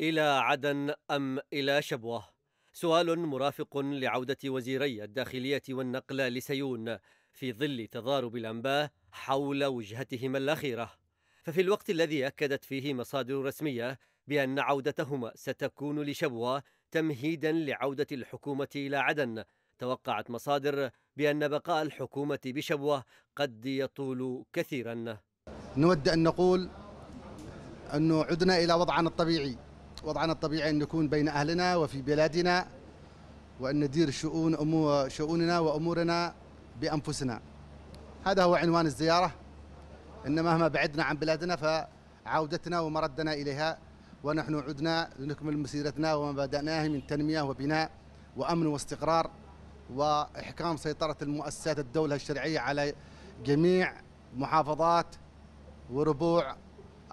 إلى عدن أم إلى شبوة؟ سؤال مرافق لعودة وزيري الداخلية والنقل لسيون في ظل تضارب الأنباء حول وجهتهما الأخيرة. ففي الوقت الذي أكدت فيه مصادر رسمية بأن عودتهما ستكون لشبوة تمهيدا لعودة الحكومة إلى عدن، توقعت مصادر بأن بقاء الحكومة بشبوة قد يطول كثيرا. نود أن نقول أنه عدنا إلى وضعنا الطبيعي وضعنا الطبيعي أن نكون بين أهلنا وفي بلادنا وأن ندير شؤون أمو شؤوننا وأمورنا بأنفسنا هذا هو عنوان الزيارة إن مهما بعدنا عن بلادنا فعودتنا ومردنا إليها ونحن عدنا لنكمل مسيرتنا وما بدأناه من تنمية وبناء وأمن واستقرار وإحكام سيطرة المؤسسات الدولة الشرعية على جميع محافظات وربوع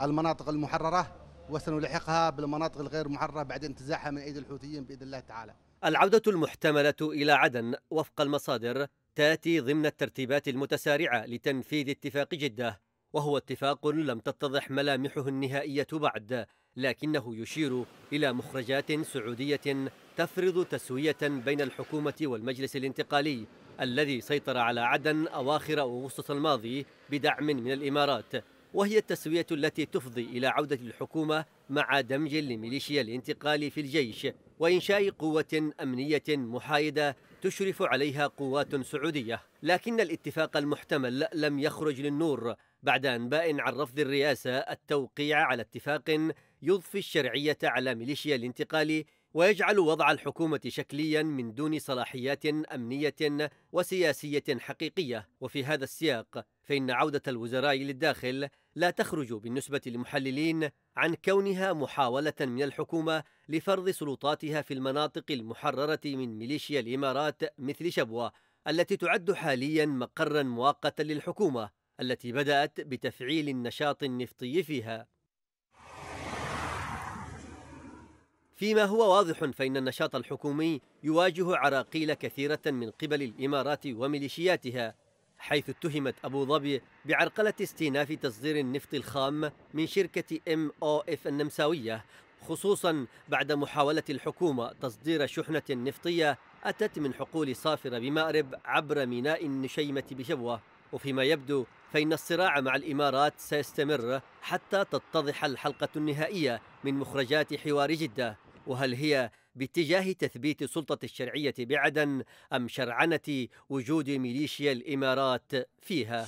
المناطق المحررة وسنلحقها بالمناطق الغير محررة بعد انتزاعها من أيدي الحوثيين بإذن الله تعالى العودة المحتملة إلى عدن وفق المصادر تاتي ضمن الترتيبات المتسارعة لتنفيذ اتفاق جدة وهو اتفاق لم تتضح ملامحه النهائية بعد لكنه يشير إلى مخرجات سعودية تفرض تسوية بين الحكومة والمجلس الانتقالي الذي سيطر على عدن أواخر أغسطس الماضي بدعم من الإمارات وهي التسوية التي تفضي إلى عودة الحكومة مع دمج لميليشيا الانتقال في الجيش وإنشاء قوة أمنية محايدة تشرف عليها قوات سعودية لكن الاتفاق المحتمل لم يخرج للنور بعد أنباء عن رفض الرئاسة التوقيع على اتفاق يضفي الشرعية على ميليشيا الانتقال ويجعل وضع الحكومة شكليا من دون صلاحيات أمنية وسياسية حقيقية وفي هذا السياق فإن عودة الوزراء للداخل لا تخرج بالنسبة للمحللين عن كونها محاولة من الحكومة لفرض سلطاتها في المناطق المحررة من ميليشيا الإمارات مثل شبوة التي تعد حاليا مقرا مؤقتا للحكومة التي بدأت بتفعيل النشاط النفطي فيها فيما هو واضح فإن النشاط الحكومي يواجه عراقيل كثيرة من قبل الإمارات وميليشياتها حيث اتهمت أبو ظبي بعرقلة استئناف تصدير النفط الخام من شركة ام او اف النمساوية خصوصا بعد محاولة الحكومة تصدير شحنة نفطية أتت من حقول صافرة بمأرب عبر ميناء النشيمة بشبوة وفيما يبدو فإن الصراع مع الإمارات سيستمر حتى تتضح الحلقة النهائية من مخرجات حوار جدة وهل هي باتجاه تثبيت السلطة الشرعية بعدن أم شرعنة وجود ميليشيا الإمارات فيها